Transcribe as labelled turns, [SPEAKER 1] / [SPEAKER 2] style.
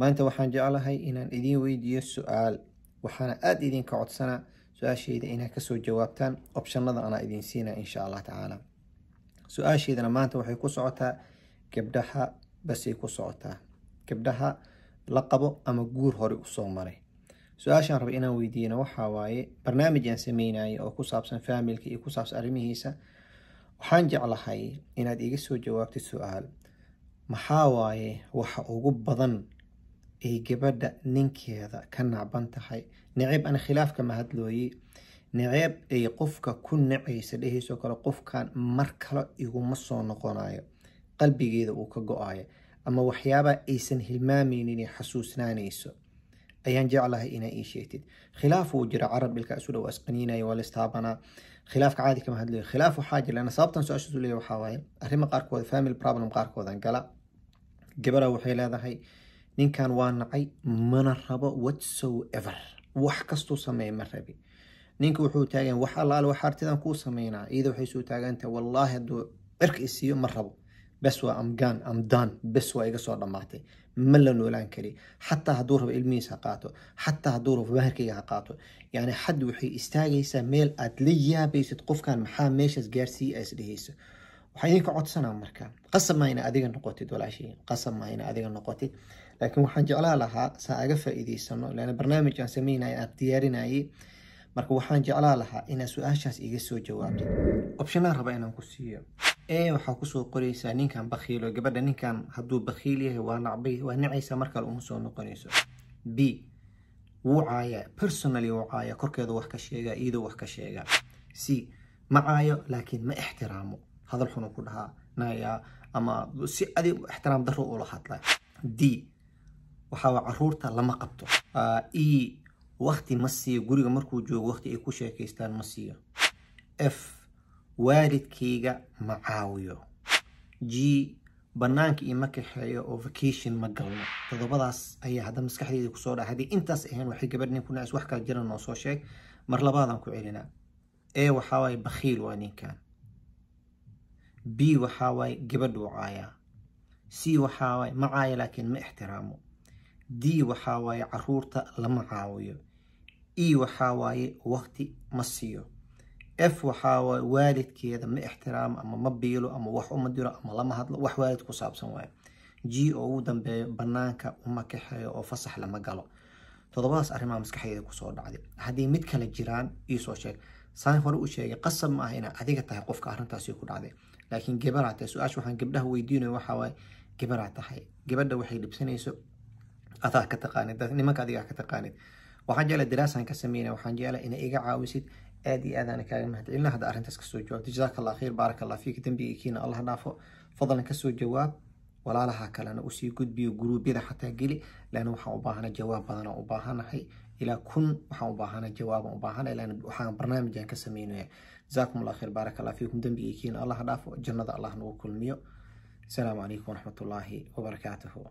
[SPEAKER 1] maanta waxaan jeclahay inaan idiin weydiiyo su-aal waxaana aada idinka codsana su-aasheyda inaad kasoo jawaabtaan opshanada anaa idiin siina insha allah tacaala su-aasheydana maanta waxay ku socotaa gabdhaha basay ku socotaa gabdhaha la qabo ama guur hore usoo maray su-aashaan raba inaan weydiiyana waxaa waaye barnaamij aan sameynaya oo ku saabsan faamilka iyo ku saabsan arrimihiisa waxaan jeclahay inaad iga soo jawaabtid su-aal maxaa waaye waxa ugu badan ay gabadha ninkeeda ka nacban tahay naceeb ana khilaafka ma hadlooye ay qofka ku nacaysa dhehayso kale qofkan mar kale iguma soo noqonayo qalbigeeda uu ka go-ayo ama waxyaabaa aysan hilmaameynin xasuusnaanayso ayaan jeclahay inaa ii sheegtid khilaaf wuu jira carab dhilka isu dhow asqaniinaya waa lastaabanaa khilaafka caadi kama hadlayo khilaaf waxaa jira ana sababtan su-aashaas u leeyahy waxaa waaye arrima qaarkood family problem qaarkoodan gala gabadha waxay leedahay ninkan waa nacay mana rabo whatsoever wax kastuu sameeya ma rabi ninka wuxuu taagan wax allaale wax artidan kuu sameynaa iyada waxay soo taagantah wallaahi hadduu cirka isiiyo ma rabo bes waa amgaan amdaan bes waa iga soo dhammaatay ma la noolaan kari xataa hadduu rabo ilmihiisa ha qaato xataa hadduu rabo baharkayga ha qaato yani xad waxay istaagaysaa meel aad la yaabaysid qofkan maxaa meeshaas gaarsiiya aas dhehayso waxaa idinka codsanaa marka qasab maa adiga noqotid walaashii qasab maa ina adiga noqotid laakiin waxaan jeclaan lahaa saa aga faa-iideysano leana barnaamij aan sameynaya aan diyaarinayay marka waxaan jeclaan lahaa inaa su-aashaas iga soo jawaabtid opshanaan raba inaan ku siiyo e waxaa kusoo qoraysaa ninkan bakhiilo gabadha ninkan hadduu bakhiil yahay waa nacbay waa nacaysa markale uma soo noqonayso b wuu caayaa personally wuu caayaa korkeeda wax ka sheegaa iyadoo wax ka sheegaa c ma caayo laakiin ma ixtiraamo hadal xun ku dhahaa ama si adi ixtiraam daro ula hadla d waxaa caruurta lama qabto e wakti ma siiyo guriga markuu joogo wakti ay ku sheekaystaan ma siiyo f waalidkayga ma caawiyo g banaanka ioma kaxeeyo oo vacation ma galno todobadaas ayaa hadda maskaxdeyda kusoo dha haddii intaas ahayn waxay gabadh nin nacis wax kala jira noo soo sheeg mar labaadan ku celinaa ee waxaa waaye bakhiil waa ninkan b waxaa waaye gabadhuu caayaa c waxaa waaye ma caayo laakiin ma ixtiraamo d waxaa waaye caruurta lama caawiyo e waxaa waaye wakti ma siiyo f waxaa waaye waalidkeeda ma ixtiraamo ama ma biilo ama wax uma diro ama lama hadlo wax waalid ku saabsan waayo g oo ugu dambeeyo bannaanka uma kaxeeyo oo fasax lama galo toddobadaas arrimaa maskaxdeyda kusoo dhacday haddii mid kale jiraan iisoo sheeg saan hore u sheegay qasab ma ah inaa adiga tahay qofka arrintaasi ku dhacday laakiin gabaraa tahay su-aasha waxaan gabdhaha weydiinaya waxawaaye gabaraa tahay gabadha waxay dhibsanayso adaa ka taqaanid nimanka adigaa ka taqaanid waxaan jeclaa daraasaan ka sameynaya waxaan jeclaa inay iga caawisid aad iyo aadaan kaaga mahadcelina hadda arrintaas kasoo jawaabta jazaaka allah khayr baaraka allah fiik dembigiikiina allah dhaafo fadlan kasoo jawaab walaalaha kalena usii gudbiyo guruubyada xataa geli lan waxaan u baahana jawaab badanaa u baahanahay ilaa kun waxaan u baahana jawaabaan u baahana ilaan waxaan barnaamijan ka sameynaya jazakum allah khayr baarak allah fiikum dembigeykiina allah dhaafo jannada allah nagu kulmiyo asalaamu calaykum waraxmatullaahi wabarakaatuhu